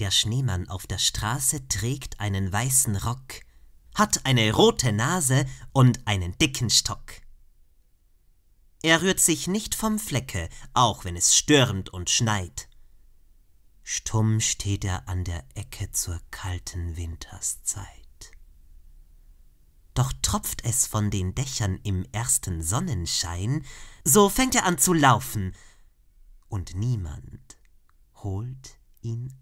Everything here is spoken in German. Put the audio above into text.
Der Schneemann auf der Straße trägt einen weißen Rock, hat eine rote Nase und einen dicken Stock. Er rührt sich nicht vom Flecke, auch wenn es stürmt und schneit. Stumm steht er an der Ecke zur kalten Winterszeit. Doch tropft es von den Dächern im ersten Sonnenschein, so fängt er an zu laufen, und niemand holt ihn